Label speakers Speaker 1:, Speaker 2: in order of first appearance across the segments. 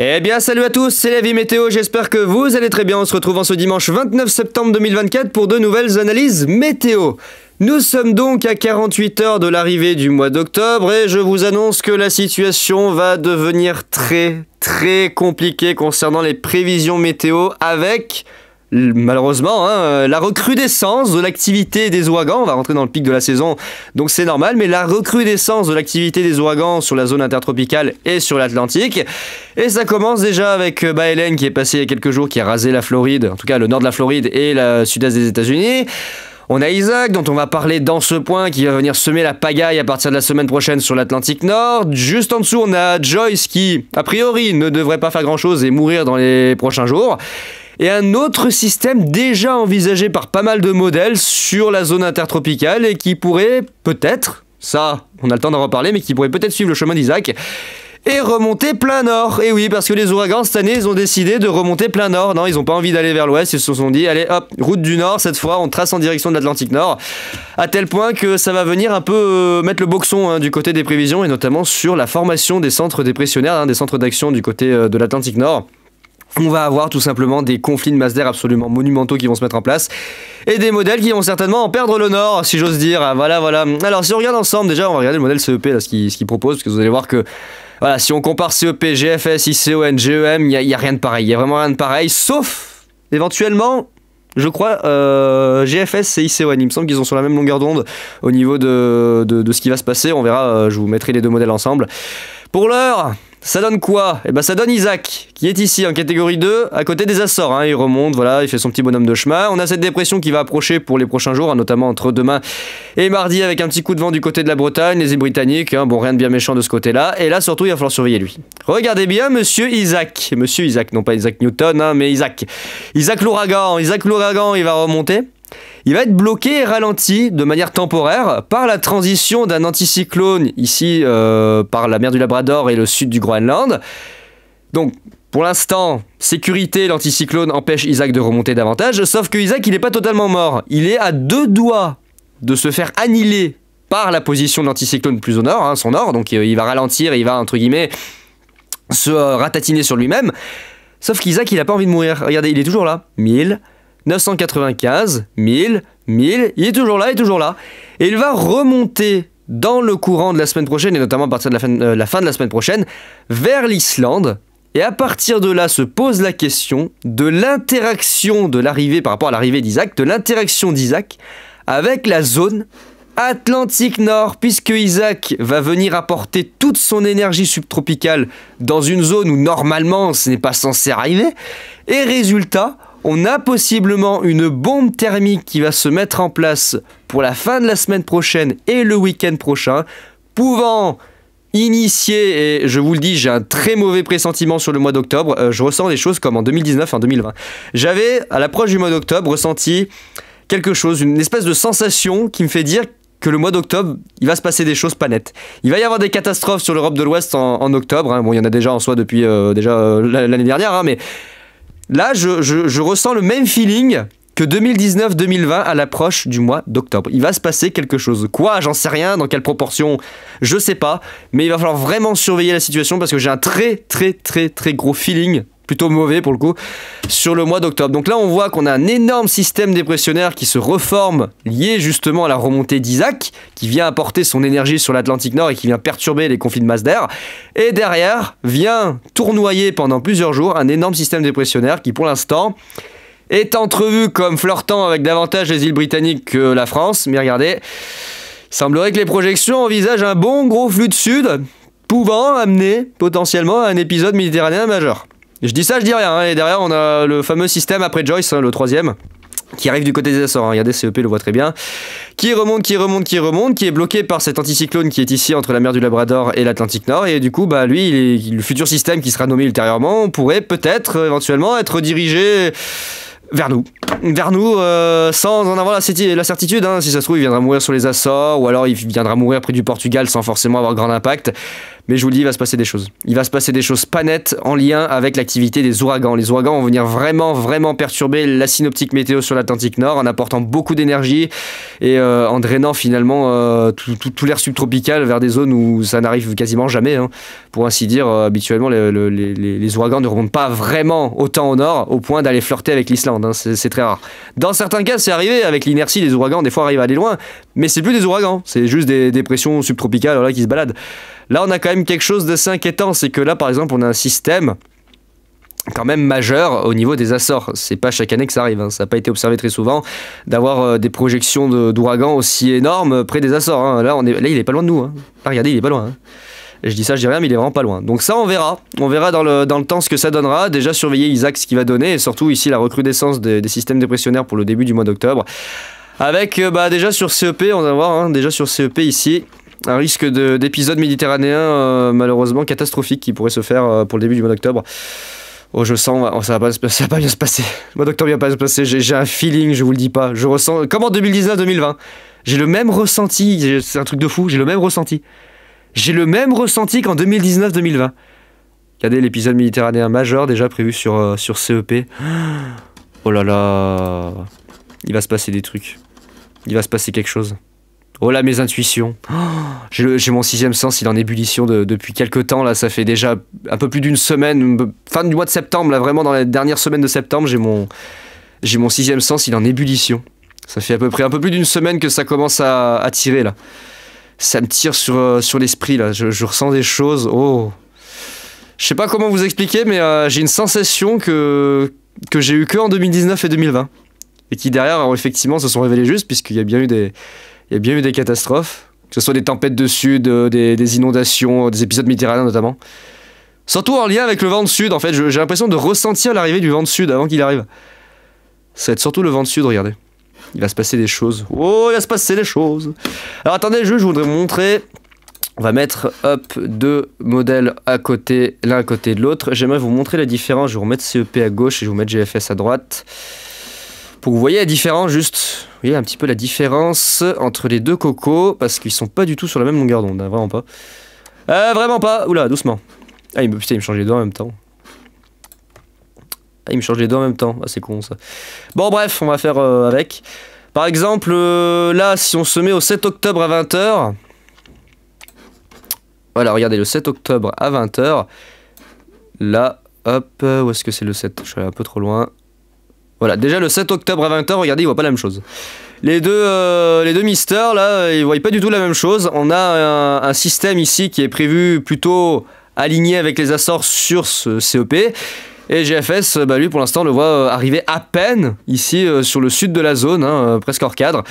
Speaker 1: Eh bien, salut à tous, c'est la vie météo, j'espère que vous allez très bien. On se retrouve en ce dimanche 29 septembre 2024 pour de nouvelles analyses météo. Nous sommes donc à 48 heures de l'arrivée du mois d'octobre et je vous annonce que la situation va devenir très très compliquée concernant les prévisions météo avec malheureusement, hein, euh, la recrudescence de l'activité des ouragans, on va rentrer dans le pic de la saison, donc c'est normal, mais la recrudescence de l'activité des ouragans sur la zone intertropicale et sur l'Atlantique. Et ça commence déjà avec euh, bah, qui est passé il y a quelques jours, qui a rasé la Floride, en tout cas le nord de la Floride et le sud-est des États-Unis. On a Isaac, dont on va parler dans ce point, qui va venir semer la pagaille à partir de la semaine prochaine sur l'Atlantique Nord. Juste en dessous, on a Joyce qui, a priori, ne devrait pas faire grand-chose et mourir dans les prochains jours et un autre système déjà envisagé par pas mal de modèles sur la zone intertropicale et qui pourrait peut-être, ça on a le temps d'en reparler, mais qui pourrait peut-être suivre le chemin d'Isaac et remonter plein nord. Et oui, parce que les ouragans cette année, ils ont décidé de remonter plein nord. Non, ils n'ont pas envie d'aller vers l'ouest. Ils se sont dit, allez, hop, route du nord. Cette fois, on trace en direction de l'Atlantique Nord. À tel point que ça va venir un peu euh, mettre le boxon hein, du côté des prévisions et notamment sur la formation des centres dépressionnaires, hein, des centres d'action du côté euh, de l'Atlantique Nord on va avoir tout simplement des conflits de masse d'air absolument monumentaux qui vont se mettre en place et des modèles qui vont certainement en perdre l'honneur, si j'ose dire. Ah, voilà, voilà. Alors, si on regarde ensemble, déjà, on va regarder le modèle CEP, ce qu'il propose, parce que vous allez voir que voilà, si on compare CEP, GFS, ICON, e GEM, il n'y a, rien de pareil. Il n'y a vraiment rien de pareil, sauf éventuellement, je crois, euh, GFS et ICON. E il me semble qu'ils sont sur la même longueur d'onde au niveau de, ce qui va se passer. On verra, euh, je vous mettrai les deux modèles ensemble. Pour l'heure, ça donne quoi Et eh ben ça donne Isaac, qui est ici en catégorie 2, à côté des Açores. Hein. Il remonte, voilà, il fait son petit bonhomme de chemin. On a cette dépression qui va approcher pour les prochains jours, hein, notamment entre demain et mardi, avec un petit coup de vent du côté de la Bretagne, les îles britanniques. Hein. Bon, rien de bien méchant de ce côté-là. Et là, surtout, il va falloir surveiller lui. Regardez bien, monsieur Isaac. Monsieur Isaac, non pas Isaac Newton, mais Isaac. Isaac l'ouragan, Isaac l'ouragan, il va remonter il va être bloqué et ralenti de manière temporaire par la transition d'un anticyclone ici euh, par la mer du Labrador et le sud du Groenland. Donc pour l'instant, sécurité, l'anticyclone empêche Isaac de remonter davantage, sauf que Isaac il n'est pas totalement mort, il est à deux doigts de se faire annihiler par la position de l'anticyclone plus au nord, hein, son nord, donc il va ralentir, et il va entre guillemets se euh, ratatiner sur lui-même. Sauf qu'Isaac il n'a pas envie de mourir, regardez il est toujours là, 1000, 995, 1000, 1000, il est toujours là, il est toujours là. Et il va remonter dans le courant de la semaine prochaine, et notamment à partir de la fin, euh, la fin de la semaine prochaine, vers l'Islande. Et à partir de là se pose la question de l'interaction de l'arrivée, par rapport à l'arrivée d'Isaac, de l'interaction d'Isaac avec la zone Atlantique Nord, puisque Isaac va venir apporter toute son énergie subtropicale dans une zone où normalement ce n'est pas censé arriver. Et résultat, on a possiblement une bombe thermique qui va se mettre en place pour la fin de la semaine prochaine et le week-end prochain, pouvant initier, et je vous le dis, j'ai un très mauvais pressentiment sur le mois d'octobre. Euh, je ressens des choses comme en 2019 en 2020. J'avais, à l'approche du mois d'octobre, ressenti quelque chose, une espèce de sensation qui me fait dire que le mois d'octobre, il va se passer des choses pas nettes. Il va y avoir des catastrophes sur l'Europe de l'Ouest en, octobre. Hein. Bon, il y en a déjà en soi depuis euh, déjà euh, l'année dernière, hein, mais Là, je, je, ressens le même feeling que 2019-2020 à l'approche du mois d'octobre. Il va se passer quelque chose. Quoi J'en sais rien, dans quelle proportion Je sais pas, mais il va falloir vraiment surveiller la situation parce que j'ai un très très très très gros feeling plutôt mauvais pour le coup, sur le mois d'octobre. Donc là, on voit qu'on a un énorme système dépressionnaire qui se reforme, lié justement à la remontée d'Isaac, qui vient apporter son énergie sur l'Atlantique Nord et qui vient perturber les conflits de masse d'air. Et derrière, vient tournoyer pendant plusieurs jours un énorme système dépressionnaire qui, pour l'instant, est entrevu comme flirtant avec davantage les îles britanniques que la France. Mais regardez, semblerait que les projections envisagent un bon gros flux de sud, pouvant amener potentiellement à un épisode méditerranéen majeur. Je dis ça, je dis rien. Hein. Et derrière, on a le fameux système après Joyce, hein, le troisième qui arrive du côté des Açores, hein. regardez CEP le voit très bien, qui remonte, qui remonte, qui remonte, qui est bloqué par cet anticyclone qui est ici entre la mer du Labrador et l'Atlantique Nord, et du coup, bah, lui, le futur système qui sera nommé ultérieurement pourrait peut-être euh, éventuellement être dirigé vers nous. Vers nous, euh, sans en avoir la, la certitude. Si ça se trouve, il viendra mourir sur les Açores, ou alors il viendra mourir près du Portugal sans forcément avoir grand impact. Mais je vous le dis, il va se passer des choses. Il va se passer des choses pas nettes en lien avec l'activité des ouragans. Les ouragans vont venir vraiment, vraiment perturber la synoptique météo sur l'Atlantique Nord en apportant beaucoup d'énergie et euh, en drainant finalement euh, tout, l'air subtropical vers des zones où ça n'arrive quasiment jamais. Hein. Pour ainsi dire, euh, habituellement, les, ouragans ne remontent pas vraiment autant au nord au point d'aller flirter avec l'Islande. Hein. C'est très rare. Dans certains cas, c'est arrivé avec l'inertie des ouragans. Des fois, arrive à aller loin mais c'est plus des ouragans, c'est juste des dépressions subtropicales là qui se baladent. Là, on a quand même quelque chose de inquiétant, c'est que là, par exemple, on a un système quand même majeur au niveau des Açores. C'est pas chaque année que ça arrive, hein. ça n'a pas été observé très souvent d'avoir euh, des projections d'ouragans aussi énormes euh, près des Açores. Hein. Là, on est, là, il est pas loin de nous. Hein. Ah, regardez, il est pas loin. Je dis ça, je dis rien, mais il est vraiment pas loin. Donc ça, on verra. On verra dans le, dans le temps ce que ça donnera. Déjà, surveiller Isaac, ce qu'il va donner, et surtout ici, la recrudescence des, des systèmes dépressionnaires pour le début du mois d'octobre. Avec, euh, bah, déjà sur CEP, on va voir, hein, déjà sur CEP ici, un risque d'épisode méditerranéen euh, malheureusement catastrophique qui pourrait se faire euh, pour le début du mois d'octobre. Oh, je sens, oh, ça, va pas, ça va pas bien se passer. Le mois d'octobre, va pas se passer. J'ai un feeling, je vous le dis pas. Je ressens, comme en 2019-2020, j'ai le même ressenti. C'est un truc de fou, j'ai le même ressenti. J'ai le même ressenti qu'en 2019-2020. Regardez l'épisode méditerranéen majeur déjà prévu sur, sur CEP. Oh là là. Il va se passer des trucs. Il va se passer quelque chose. Oh là, mes intuitions. Oh, j'ai mon sixième sens, il est en ébullition depuis quelques temps. Là, ça fait déjà un peu plus d'une semaine, fin du mois de septembre. Là, vraiment, dans la dernières semaine de septembre, j'ai mon, mon sixième sens, il est en ébullition. Ça fait à peu près un peu plus d'une semaine que ça commence à, tirer, là. Ça me tire sur, euh, sur l'esprit, là. Je, ressens des choses. Oh. Je sais pas comment vous expliquer, mais euh, j'ai une sensation que, que j'ai eu que en 2019 et 2020 et qui derrière, effectivement, se sont révélés justes, puisqu'il y a bien eu des, il y a bien eu des catastrophes, que ce soit des tempêtes de sud, euh, des, inondations, euh, des épisodes méditerranéens notamment. Surtout en lien avec le vent de sud, en fait, j'ai l'impression de ressentir l'arrivée du vent de sud avant qu'il arrive. Ça va être surtout le vent de sud, regardez. Il va se passer des choses. Oh, il va se passer des choses. Alors attendez, je, je voudrais vous montrer. On va mettre up deux modèles à côté, l'un à côté de l'autre. J'aimerais vous montrer la différence. Je vais vous remettre CEP à gauche et je vais vous mettre GFS à droite. Pour que vous voyez la différence, juste, vous voyez un petit peu la différence entre les deux cocos, parce qu'ils sont pas du tout sur la même longueur d'onde, hein, vraiment pas. Euh, vraiment pas Oula, doucement. Ah, il me, putain, il me change les doigts en même temps. Ah, il me change les doigts en même temps. Ah, c'est con ça. Bon, bref, on va faire euh, avec. Par exemple, euh, là, si on se met au 7 octobre à 20h. Voilà, regardez, le 7 octobre à 20h. Là, hop, où est-ce que c'est le 7 Je suis allé un peu trop loin. Voilà, déjà le 7 octobre à 20h, regardez, ils voient pas la même chose. Les deux, euh, les deux misters, là, ils voient pas du tout la même chose. On a un, système ici qui est prévu plutôt aligné avec les Açores sur ce CEP. Et GFS, bah lui pour l'instant, le voit euh, arriver à peine ici euh, sur le sud de la zone, hein, presque hors cadre.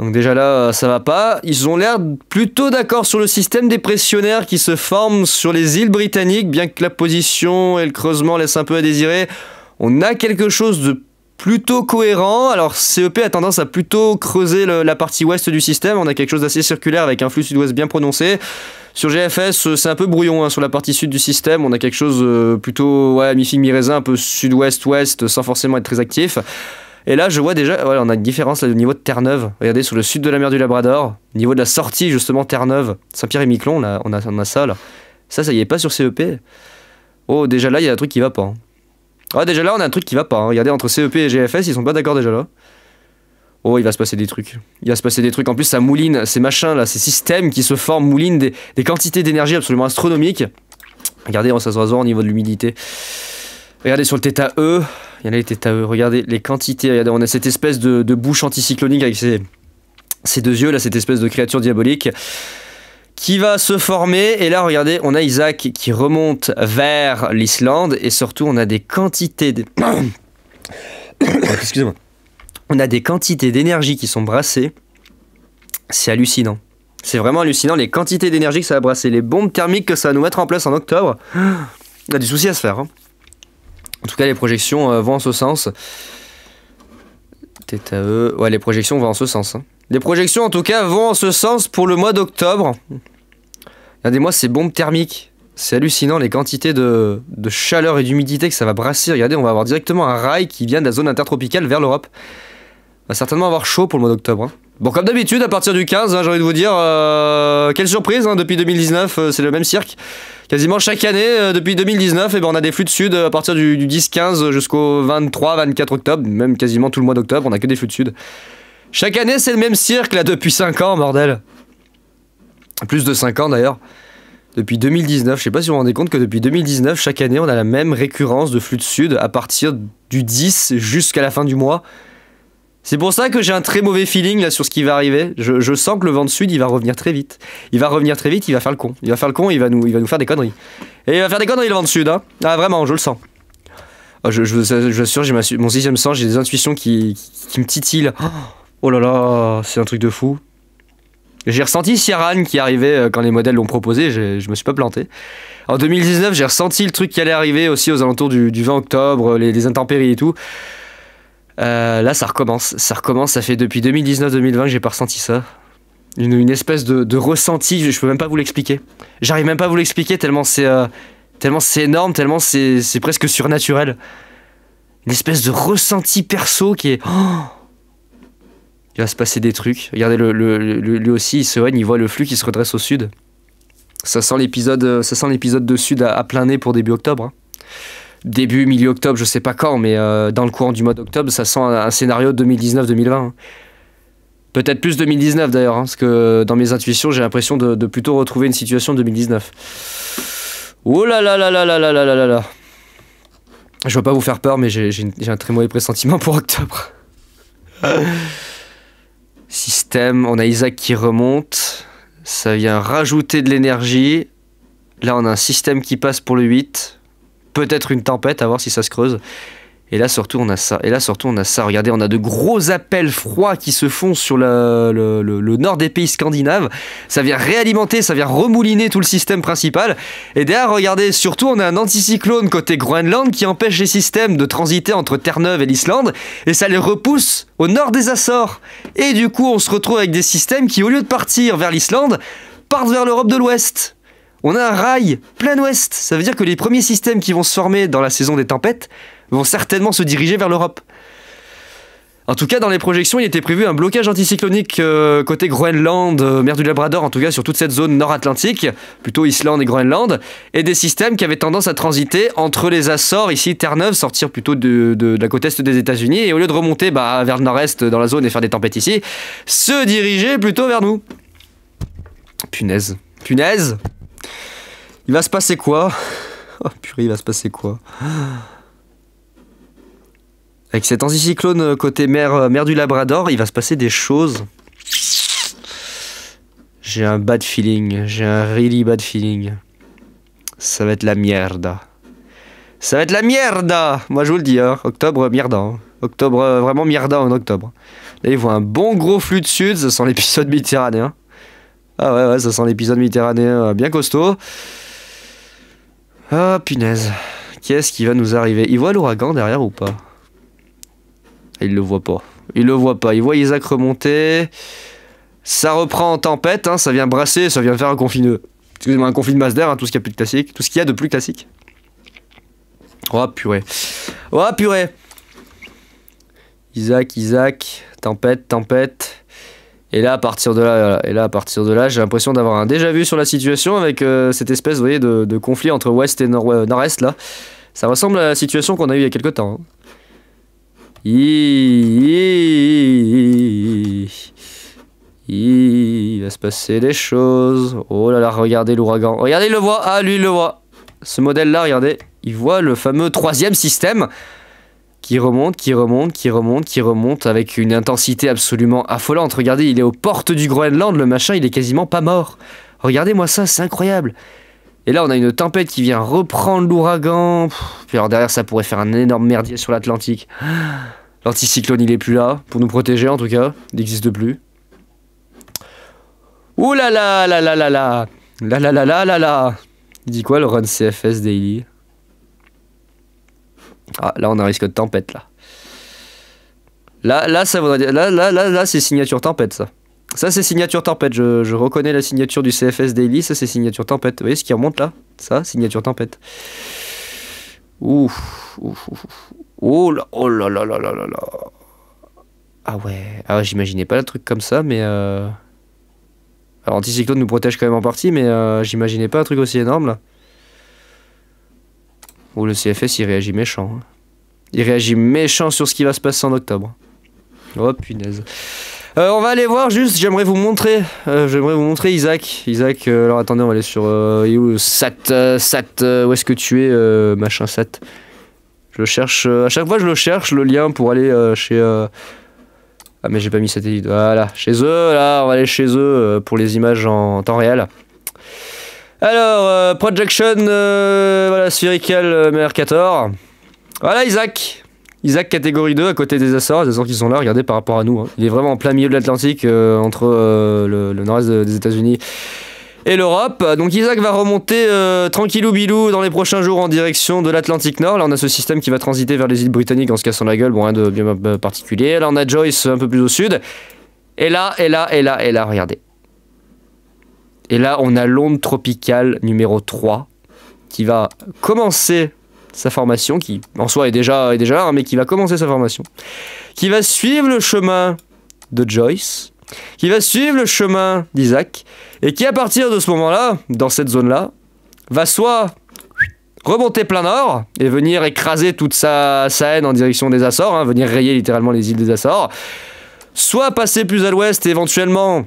Speaker 1: Donc déjà là, ça va pas. Ils ont l'air plutôt d'accord sur le système pressionnaires qui se forme sur les îles britanniques, bien que la position et le creusement laissent un peu à désirer. On a quelque chose de plutôt cohérent. Alors CEP a tendance à plutôt creuser la partie ouest du système. On a quelque chose d'assez circulaire avec un flux sud-ouest bien prononcé. Sur GFS, euh, c'est un peu brouillon hein, sur la partie sud du système. On a quelque chose euh, plutôt ouais, mi-fig, mi-raisin, un peu sud-ouest-ouest, sans forcément être très actif. Et là, je vois déjà, on a une différence là, au niveau de Terre-Neuve. Regardez, sur le sud de la mer du Labrador, au niveau de la sortie, justement, Terre-Neuve, Saint-Pierre-et-Miquelon, on a, ça, là. Ça, ça y est pas sur CEP. Oh, déjà là, il y a un truc qui va pas. Hein déjà là, on a un truc qui va pas. Hein. Regardez, entre CEP et GFS, ils sont pas d'accord déjà là. Oh, il va se passer des trucs. Il va se passer des trucs. En plus, ça mouline, ces machins là, ces systèmes qui se forment moulinent des, quantités d'énergie absolument astronomiques. Regardez, on se au niveau de l'humidité. Regardez sur le E, il y en a les E, regardez les quantités. Regardez, on a cette espèce de, bouche anticyclonique avec ces deux yeux, là, cette espèce de créature diabolique qui va se former. Et là, regardez, on a Isaac qui remonte vers l'Islande et surtout, on a des quantités de... moi On a des quantités d'énergie qui sont brassées. C'est hallucinant. C'est vraiment hallucinant les quantités d'énergie que ça va brasser, les bombes thermiques que ça va nous mettre en place en octobre. On a du souci à se faire. Hein. En tout cas, les projections euh, vont en ce sens. Ouais, les projections vont en ce sens. Hein. Les projections, en tout cas, vont en ce sens pour le mois d'octobre. Regardez-moi ces bombes thermiques. C'est hallucinant les quantités de, chaleur et d'humidité que ça va brasser. Regardez, on va avoir directement un rail qui vient de la zone intertropicale vers l'Europe. On va certainement avoir chaud pour le mois d'octobre. Hein. Bon, comme d'habitude, à partir du 15, hein, j'ai envie de vous dire, euh, quelle surprise, hein, depuis 2019, euh, c'est le même cirque. Quasiment chaque année, euh, depuis 2019, et eh ben, on a des flux de sud à partir du, 10-15 jusqu'au 23-24 octobre, même quasiment tout le mois d'octobre, on a que des flux de sud. Chaque année, c'est le même cirque, là, depuis 5 ans, bordel. Plus de 5 ans, d'ailleurs. Depuis 2019, je sais pas si vous vous rendez compte que depuis 2019, chaque année, on a la même récurrence de flux de sud à partir du 10 jusqu'à la fin du mois. C'est pour ça que j'ai un très mauvais feeling là sur ce qui va arriver. Je, sens que le vent de sud, il va revenir très vite. Il va revenir très vite, il va faire le con. Il va faire le con, il va nous, il va nous faire des conneries. Et il va faire des conneries le vent de sud, hein. Ah vraiment, je le sens. Ah, je, je, vous assure, j'ai mon sixième sens, j'ai des intuitions qui, me titillent. Oh Oh là là, c'est un truc de fou. J'ai ressenti Ciaran qui arrivait euh, quand les modèles l'ont proposé, je me suis pas planté. En 2019, j'ai ressenti le truc qui allait arriver aussi aux alentours du, 20 octobre, les, intempéries et tout. Euh, là, ça recommence, ça recommence, ça fait depuis 2019-2020 que j'ai pas ressenti ça. Une, espèce de, ressenti, je peux même pas vous l'expliquer. J'arrive même pas à vous l'expliquer tellement c'est euh, tellement c'est énorme, tellement c'est presque surnaturel. Une espèce de ressenti perso qui est... Oh il va se passer des trucs. Regardez, le, le, lui aussi, il se haine, il voit le flux qui se redresse au sud. Ça sent l'épisode, euh, de sud à, plein nez pour début octobre. Hein. Début, milieu octobre, je sais pas quand, mais euh, dans le courant du mois d'octobre, ça sent un, scénario 2019-2020. Hein. Peut-être plus 2019 d'ailleurs, hein, parce que dans mes intuitions, j'ai l'impression de, plutôt retrouver une situation 2019. Oh là là là là là là là là là Je vais pas vous faire peur, mais j'ai un très mauvais pressentiment pour octobre. Système, on a Isaac qui remonte. Ça vient rajouter de l'énergie. Là, on a un système qui passe pour le 8. Peut-être une tempête, à voir si ça se creuse. Et là, surtout, on a ça. Et là, surtout, on a ça. Regardez, on a de gros appels froids qui se font sur le, nord des pays scandinaves. Ça vient réalimenter, ça vient remouliner tout le système principal. Et derrière, regardez, surtout, on a un anticyclone côté Groenland qui empêche les systèmes de transiter entre Terre-Neuve et l'Islande. Et ça les repousse au nord des Açores. Et du coup, on se retrouve avec des systèmes qui, au lieu de partir vers l'Islande, partent vers l'Europe de l'Ouest. On a un rail plein ouest. Ça veut dire que les premiers systèmes qui vont se former dans la saison des tempêtes vont certainement se diriger vers l'Europe. En tout cas, dans les projections, il était prévu un blocage anticyclonique euh, côté Groenland, euh, mer du Labrador, en tout cas sur toute cette zone nord-atlantique, plutôt Islande et Groenland, et des systèmes qui avaient tendance à transiter entre les Açores, ici Terre-Neuve, sortir plutôt de, la côte est des États-Unis, et au lieu de remonter bah, vers le nord-est dans la zone et faire des tempêtes ici, se diriger plutôt vers nous. Punaise. Punaise Il va se passer quoi Oh purée, il va se passer quoi avec cet anticyclone euh, côté euh, mer, du Labrador, il va se passer des choses. J'ai un bad feeling, j'ai un really bad feeling. Ça va être la merde. Ça va être la merde Moi je vous le dis, hein. octobre merde. Hein. Octobre euh, vraiment merde en octobre. Là il voit un bon gros flux de sud, ça sent l'épisode méditerranéen. Ah ouais ouais, ça sent l'épisode méditerranéen bien costaud. Ah punaise. Qu'est-ce qui va nous arriver Il voit l'ouragan derrière ou pas il le voit pas. Il le voit pas. Il voit Isaac remonter. Ça reprend en tempête, hein. ça vient brasser, ça vient faire un de... Excusez-moi, un conflit de masse d'air, hein, tout ce qu'il y a plus de classique. Tout ce qu'il y a de plus classique. Oh purée. Oh purée. Isaac, Isaac, tempête, tempête. Et là, à partir de là, et là, à partir de là, j'ai l'impression d'avoir un déjà vu sur la situation avec euh, cette espèce, vous voyez, de, conflit entre ouest et euh, nord-est là. Ça ressemble à la situation qu'on a eu il y a quelques temps. Hein. Il va se passer des choses. Oh là là, regardez l'ouragan. Regardez, il le voit. Ah, lui, il le voit. Ce modèle-là, regardez. Il voit le fameux troisième système qui remonte, qui remonte, qui remonte, qui remonte avec une intensité absolument affolante. Regardez, il est aux portes du Groenland, le machin, il est quasiment pas mort. Regardez-moi ça, c'est incroyable. Et là, on a une tempête qui vient reprendre l'ouragan. Puis alors derrière, ça pourrait faire un énorme merdier sur l'Atlantique. L'anticyclone, il est plus là, pour nous protéger en tout cas. Il n'existe plus. Ouh là là là là là là Là là là là là là Il dit quoi le run CFS Daily Ah, là on a un risque de tempête là. Là, là, ça voudrait dire... Là, là, là, là, c'est signature tempête ça. Ça, c'est signature tempête. Je, reconnais la signature du CFS Daily. Ça, c'est signature tempête. Vous voyez ce qui remonte là Ça, signature tempête. Ouf, ouf, ouf. Oh, oh là, là là là là là Ah ouais, ah j'imaginais pas le truc comme ça, mais. Euh, alors, anticyclone nous protège quand même en partie, mais euh, j'imaginais pas un truc aussi énorme là. Oh, le CFS, il réagit méchant. Hein. Il réagit méchant sur ce qui va se passer en octobre. Oh punaise. Euh, on va aller voir juste, j'aimerais vous montrer, euh, j'aimerais vous montrer Isaac. Isaac, euh, alors attendez, on va aller sur Sat, Sat, où est-ce que tu es, machin Sat Je cherche, à chaque fois je le cherche, le lien pour aller chez... Ah mais j'ai pas mis satellite, voilà, chez eux, là, on va aller chez eux pour les images en temps réel. Alors, projection, voilà, mr Mercator. Voilà Isaac, Isaac catégorie 2 à côté des Açores, les Açores qui sont là, regardez par rapport à nous. Hein. Il est vraiment en plein milieu de l'Atlantique euh, entre euh, le, nord-est des États-Unis et l'Europe. Donc Isaac va remonter tranquille euh, tranquillou bilou dans les prochains jours en direction de l'Atlantique Nord. Là, on a ce système qui va transiter vers les îles britanniques en se cassant la gueule, bon, rien de bien particulier. Là, on a Joyce un peu plus au sud. Et là, et là, et là, et là, regardez. Et là, on a l'onde tropicale numéro 3 qui va commencer sa formation, qui en soi est déjà, est déjà là, hein, mais qui va commencer sa formation, qui va suivre le chemin de Joyce, qui va suivre le chemin d'Isaac, et qui à partir de ce moment-là, dans cette zone-là, va soit remonter plein nord et venir écraser toute sa, sa haine en direction des Açores, hein, venir rayer littéralement les îles des Açores, soit passer plus à l'ouest éventuellement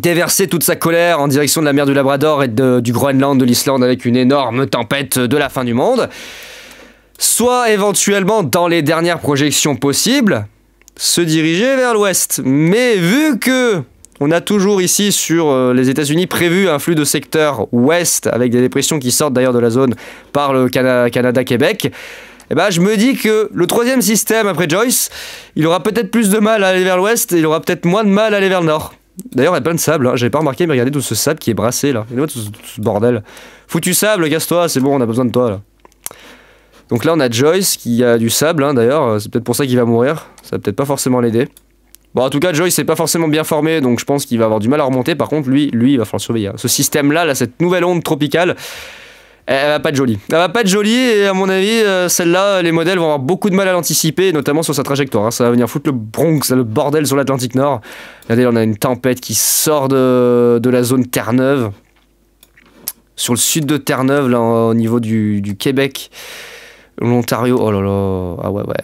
Speaker 1: déverser toute sa colère en direction de la mer du Labrador et du Groenland, de l'Islande, avec une énorme tempête de la fin du monde. Soit éventuellement, dans les dernières projections possibles, se diriger vers l'ouest. Mais vu que on a toujours ici sur euh, les États-Unis prévu un flux de secteur ouest avec des dépressions qui sortent d'ailleurs de la zone par le Canada-Québec. Eh ben, je me dis que le troisième système après Joyce, il aura peut-être plus de mal à aller vers l'ouest et il aura peut-être moins de mal à aller vers le nord. D'ailleurs, il y a plein de sable. Hein. J'avais pas remarqué, mais regardez tout ce sable qui est brassé là. Regardez tout, tout ce bordel. Foutu sable, casse-toi, c'est bon, on a besoin de toi là. Donc là, on a Joyce qui a du sable hein, d'ailleurs. C'est peut-être pour ça qu'il va mourir. Ça va peut-être pas forcément l'aider. Bon, en tout cas, Joyce n'est pas forcément bien formé, donc je pense qu'il va avoir du mal à remonter. Par contre, lui, lui, il va falloir surveiller. Hein. Ce système-là, là, cette nouvelle onde tropicale, elle va pas être jolie. Elle va pas être jolie et à mon avis, euh, celle-là, euh, les modèles vont avoir beaucoup de mal à l'anticiper, notamment sur sa trajectoire. Hein. Ça va venir foutre le Bronx, le bordel sur l'Atlantique Nord. Regardez, on a une tempête qui sort de, la zone Terre-Neuve. Sur le sud de Terre-Neuve, là, au niveau du, du Québec, l'Ontario. Oh là là, ah ouais, ouais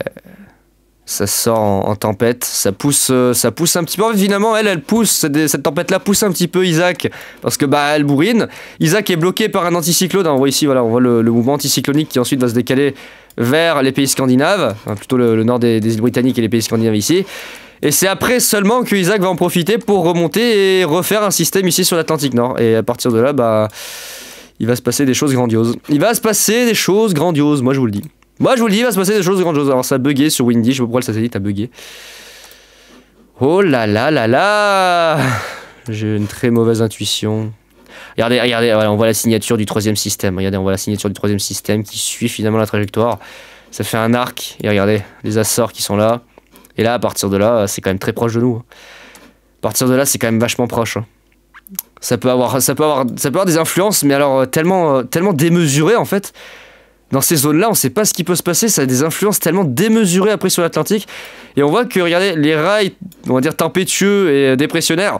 Speaker 1: ça sort en, tempête, ça pousse, euh, ça pousse un petit peu. Évidemment, elle, elle pousse, cette tempête-là pousse un petit peu Isaac, parce que bah elle bourrine. Isaac est bloqué par un anticyclone. On voit ici, voilà, on voit le, mouvement anticyclonique qui ensuite va se décaler vers les pays scandinaves, plutôt le, nord des, îles britanniques et les pays scandinaves ici. Et c'est après seulement que Isaac va en profiter pour remonter et refaire un système ici sur l'Atlantique Nord. Et à partir de là, bah, il va se passer des choses grandioses. Il va se passer des choses grandioses, moi je vous le dis. Moi, je vous le dis, il va se passer des choses grandes choses. Alors, ça a bugué sur Windy. Je sais pas pourquoi le satellite a bugué. Oh là là là là J'ai une très mauvaise intuition. Regardez, regardez, on voit la signature du troisième système. Regardez, on voit la signature du troisième système qui suit finalement la trajectoire. Ça fait un arc. Et regardez, les Açores qui sont là. Et là, à partir de là, c'est quand même très proche de nous. Hein. À partir de là, c'est quand même vachement proche. Hein. Ça peut avoir, ça peut ça peut avoir des influences, mais alors euh, tellement, euh, tellement démesurées en fait dans ces zones-là, on ne sait pas ce qui peut se passer, ça a des influences tellement démesurées après sur l'Atlantique. Et on voit que, regardez, les rails, on va dire, tempétueux et dépressionnaires,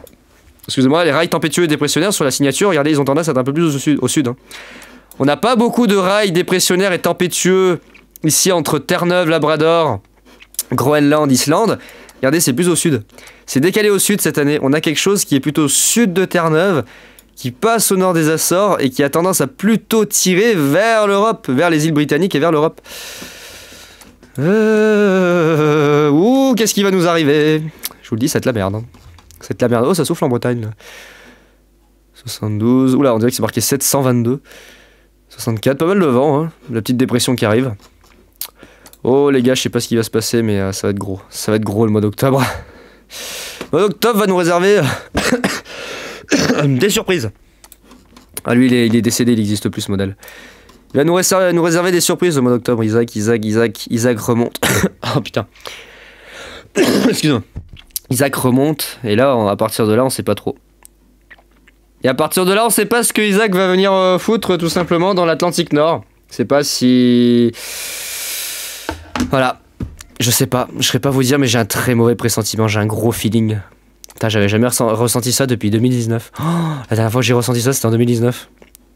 Speaker 1: excusez-moi, les rails tempétueux et dépressionnaires sur la signature, regardez, ils ont tendance à être un peu plus au sud. Hein. On n'a pas beaucoup de rails dépressionnaires et tempétueux ici entre Terre-Neuve, Labrador, Groenland, Islande. Regardez, c'est plus au sud. C'est décalé au sud cette année. On a quelque chose qui est plutôt sud de Terre-Neuve qui passe au nord des Açores et qui a tendance à plutôt tirer vers l'Europe, vers les îles britanniques et vers l'Europe. Euh, ouh, qu'est-ce qui va nous arriver Je vous le dis, va être la merde. va hein. être la merde. Oh, ça souffle en Bretagne. 72. Oula, on dirait que c'est marqué 722. 64, pas mal de vent. Hein. La petite dépression qui arrive. Oh les gars, je sais pas ce qui va se passer, mais euh, ça va être gros. Ça va être gros le mois d'octobre. Le mois d'octobre va nous réserver euh, euh, des surprises. Ah lui, il est, décédé, il n'existe plus ce modèle. Il va nous réserver, des surprises au mois d'octobre. Isaac, Isaac, Isaac, Isaac remonte. oh putain. Excuse-moi. Isaac remonte, et là, à partir de là, on sait pas trop. Et à partir de là, on sait pas ce que Isaac va venir euh, foutre, tout simplement, dans l'Atlantique Nord. C'est pas si. Voilà. Je sais pas. Je serais pas vous dire, mais j'ai un très mauvais pressentiment. J'ai un gros feeling. Putain, j'avais jamais ressenti ça depuis 2019. la dernière fois que j'ai ressenti ça, c'était en 2019.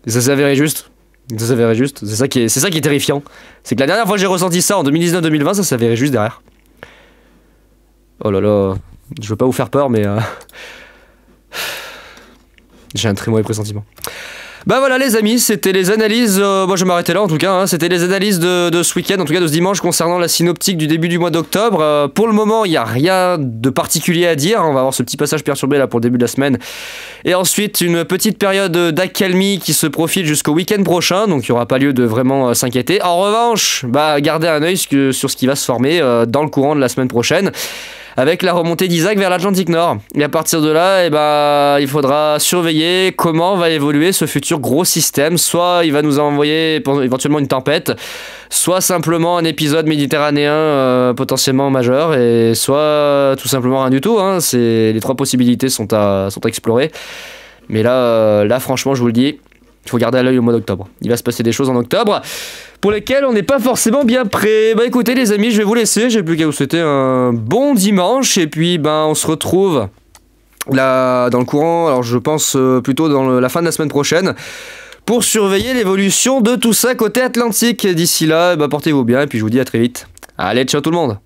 Speaker 1: Et ça s'est avéré juste. Ça s'est juste. C'est ça qui est, ça qui terrifiant. C'est que la dernière fois que j'ai ressenti ça en 2019-2020, ça s'est juste derrière. Oh là là, je veux pas vous faire peur, mais euh, j'ai un très mauvais pressentiment. Bah voilà les amis, c'était les analyses, euh, moi je vais m'arrêter là en tout cas, hein. c'était les analyses de, ce week-end, en tout cas de ce dimanche concernant la synoptique du début du mois d'octobre. Euh, pour le moment, il n'y a rien de particulier à dire, hein. on va avoir ce petit passage perturbé là pour le début de la semaine. Et ensuite une petite période d'accalmie qui se profile jusqu'au week-end prochain, donc il n'y aura pas lieu de vraiment euh, s'inquiéter. En revanche, bah gardez un œil sur ce qui va se former dans le courant de la semaine prochaine avec la remontée d'Isaac vers l'Atlantique Nord. Et à partir de là, eh ben, il faudra surveiller comment va évoluer ce futur gros système. Soit il va nous envoyer éventuellement une tempête, soit simplement un épisode méditerranéen euh, potentiellement majeur, et soit euh, tout simplement rien du tout. Hein. Les trois possibilités sont à, sont explorer. Mais là, euh, là, franchement, je vous le dis, il faut garder à l'œil au mois d'octobre. Il va se passer des choses en octobre pour lesquelles on n'est pas forcément bien prêt. Bah écoutez les amis, je vais vous laisser. J'ai plus qu'à vous souhaiter un bon dimanche. Et puis ben on se retrouve là dans le courant. Alors je pense euh, plutôt dans la fin de la semaine prochaine pour surveiller l'évolution de tout ça côté Atlantique. D'ici là, bah, portez-vous bien et puis je vous dis à très vite. Allez, ciao tout le monde